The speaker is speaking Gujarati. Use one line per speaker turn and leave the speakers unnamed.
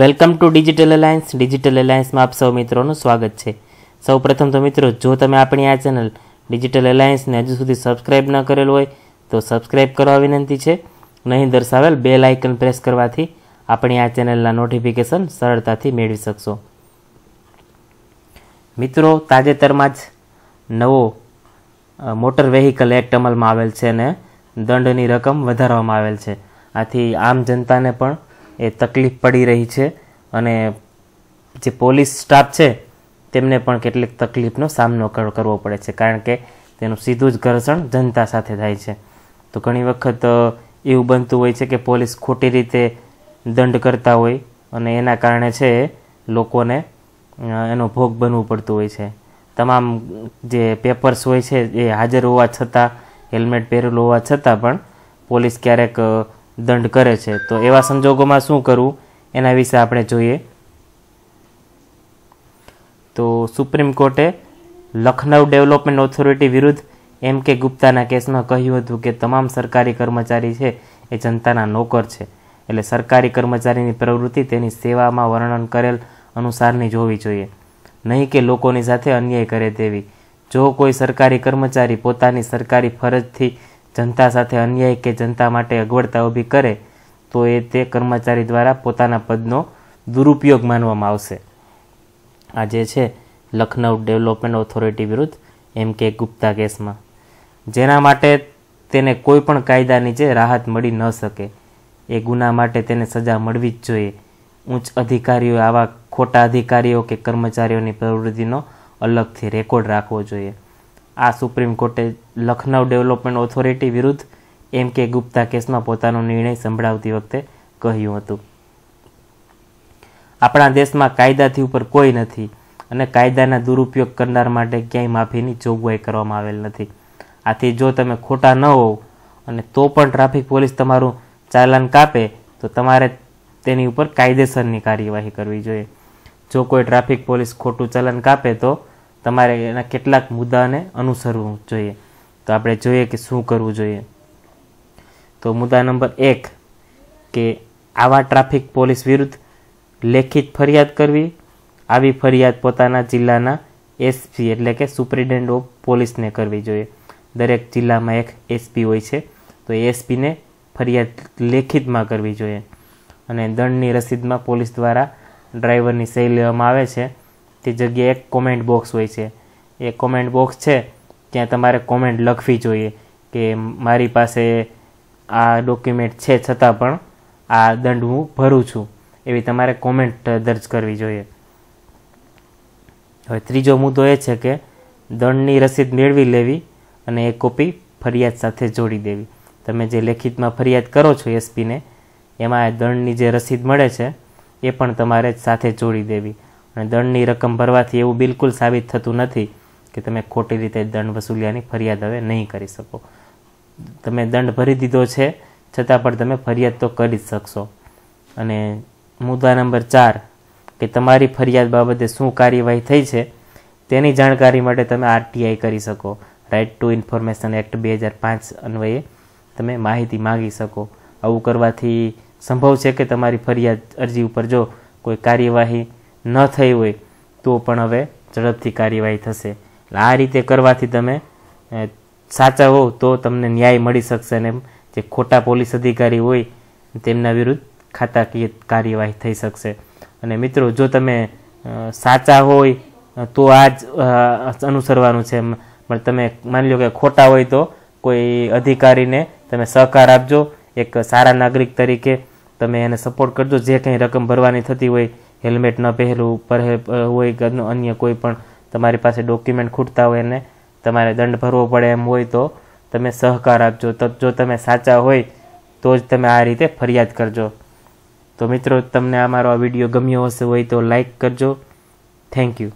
welcome to digital alliance digital એલાયન્સમાં આપ સૌ મિત્રોનું સ્વાગત છે સૌ પ્રથમ તો મિત્રો જો તમે આપણી આ ચેનલ ડિજિટલ એલાયન્સને હજુ સુધી સબસ્ક્રાઇબ ન કરેલું હોય તો સબસ્ક્રાઇબ કરવા વિનંતી છે નહીં દર્શાવેલ બે લાઇકન પ્રેસ કરવાથી આપણી આ ચેનલના નોટિફિકેશન સરળતાથી મેળવી શકશો મિત્રો તાજેતરમાં જ નવો મોટર વેહિકલ એક્ટ અમલમાં આવેલ છે અને દંડની રકમ વધારવામાં આવેલ છે આથી આમ જનતાને પણ એ તકલીફ પડી રહી છે અને જે પોલીસ સ્ટાફ છે તેમને પણ કેટલીક તકલીફનો સામનો કરવો પડે છે કારણ કે તેનું સીધું જ ઘર્ષણ જનતા સાથે થાય છે તો ઘણી વખત એવું બનતું હોય છે કે પોલીસ ખોટી રીતે દંડ કરતા હોય અને એના કારણે છે લોકોને એનો ભોગ બનવું પડતું હોય છે તમામ જે પેપર્સ હોય છે એ હાજર હોવા છતાં હેલ્મેટ પહેરેલું હોવા છતાં પણ પોલીસ ક્યારેક દંડ કરે છે તો એવા સંજોગોમાં શું કરવું એના વિશે આપણે જોઈએ તો સુપ્રીમ કોર્ટે લખનઉ ડેવલપમેન્ટ ઓથોરિટી વિરુદ્ધ એમ કે ગુપ્તાના કેસમાં કહ્યું હતું કે તમામ સરકારી કર્મચારી છે એ જનતાના નોકર છે એટલે સરકારી કર્મચારીની પ્રવૃત્તિ તેની સેવામાં વર્ણન કરેલ અનુસારની જ હોવી જોઈએ નહીં કે લોકોની સાથે અન્યાય કરે તેવી જો કોઈ સરકારી કર્મચારી પોતાની સરકારી ફરજથી જનતા સાથે અન્યાય કે જનતા માટે અગવડતા ઊભી કરે તો એ તે કર્મચારી દ્વારા પોતાના પદનો દુરુપયોગ માનવામાં આવશે આજે છે લખનઉ ડેવલપમેન્ટ ઓથોરિટી વિરુદ્ધ એમ કે ગુપ્તા કેસમાં જેના માટે તેને કોઈ પણ કાયદા નીચે રાહત મળી ન શકે એ ગુના માટે તેને સજા મળવી જ જોઈએ ઉચ્ચ અધિકારીઓ આવા ખોટા અધિકારીઓ કે કર્મચારીઓની પ્રવૃત્તિનો અલગથી રેકોર્ડ રાખવો જોઈએ આ સુપ્રીમ કોર્ટે લખનઉ ડેવલપમેન્ટ ઓથોરિટી વિરુદ્ધ એમ કે ગુપ્તા કેસમાં પોતાનો નિર્ણય સંભળાવતી વખતે કહ્યું હતું આપણા દેશમાં કાયદાથી ઉપર કોઈ નથી અને કાયદાના દુરુપયોગ કરનાર માટે ક્યાંય માફીની જોગવાઈ કરવામાં આવેલ નથી આથી જો તમે ખોટા ન હોવ અને તો પણ ટ્રાફિક પોલીસ તમારું ચાલન કાપે તો તમારે તેની ઉપર કાયદેસરની કાર્યવાહી કરવી જોઈએ જો કોઈ ટ્રાફિક પોલીસ ખોટું ચાલાન કાપે તો તમારે એના કેટલાક મુદ્દાને અનુસરવું જોઈએ તો આપણે જોઈએ કે શું કરવું જોઈએ તો મુદ્દા નંબર એક કે આવા ટ્રાફિક પોલીસ વિરુદ્ધ લેખિત ફરિયાદ કરવી આવી ફરિયાદ પોતાના જિલ્લાના એસપી એટલે કે સુપ્રિન્ટેન્ડન્ટ ઓફ પોલીસને કરવી જોઈએ દરેક જિલ્લામાં એક એસપી હોય છે તો એસપીને ફરિયાદ લેખિતમાં કરવી જોઈએ અને દંડની રસીદમાં પોલીસ દ્વારા ડ્રાઈવરની સહી લેવામાં આવે છે તે જગ્યાએ એક કોમેન્ટ બોક્સ હોય છે એ કોમેન્ટ બોક્સ છે ત્યાં તમારે કોમેન્ટ લખવી જોઈએ કે મારી પાસે આ ડોક્યુમેન્ટ છે છતાં પણ આ દંડ હું ભરું છું એવી તમારે કોમેન્ટ દર્જ કરવી જોઈએ હવે ત્રીજો મુદ્દો એ છે કે દંડની રસીદ મેળવી લેવી અને એ કોપી ફરિયાદ સાથે જોડી દેવી તમે જે લેખિતમાં ફરિયાદ કરો છો એસપીને એમાં દંડની જે રસીદ મળે છે એ પણ તમારે સાથે જોડી દેવી અને દંડની રકમ ભરવાથી એવું બિલકુલ સાબિત થતું નથી કે તમે ખોટી રીતે દંડ વસૂલ્યાની ફરિયાદ હવે નહીં કરી શકો તમે દંડ ભરી દીધો છે છતાં પણ તમે ફરિયાદ તો કરી જ શકશો અને મુદ્દા નંબર ચાર કે તમારી ફરિયાદ બાબતે શું કાર્યવાહી થઈ છે તેની જાણકારી માટે તમે આરટીઆઈ કરી શકો રાઇટ ટુ ઇન્ફોર્મેશન એક્ટ બે હજાર પાંચ અન્વયે તમે માહિતી માગી શકો આવું કરવાથી સંભવ છે કે તમારી ફરિયાદ અરજી ઉપર જો કોઈ કાર્યવાહી ન થઈ હોય તો પણ હવે ઝડપથી કાર્યવાહી થશે એટલે આ રીતે કરવાથી તમે સાચા હોવ તો તમને ન્યાય મળી શકશે અને જે ખોટા પોલીસ અધિકારી હોય તેમના વિરુદ્ધ ખાતાકીય કાર્યવાહી થઈ શકશે અને મિત્રો જો તમે સાચા હોય તો આ જ અનુસરવાનું છે પણ તમે માની લો કે ખોટા હોય તો કોઈ અધિકારીને તમે સહકાર આપજો એક સારા નાગરિક તરીકે તમે એને સપોર્ટ કરજો જે કંઈ રકમ ભરવાની થતી હોય હેલ્મેટ ન પહેરવું પર હોય કે અન્ય કોઈ પણ તમારી પાસે ડોક્યુમેન્ટ ખૂટતા હોય એને તમારે દંડ ભરવો પડે એમ હોય તો તમે સહકાર આપજો તો જો તમે સાચા હોય તો જ તમે આ રીતે ફરિયાદ કરજો તો મિત્રો તમને આ મારો આ વિડીયો ગમ્યો હશે હોય તો લાઈક કરજો થેન્ક યુ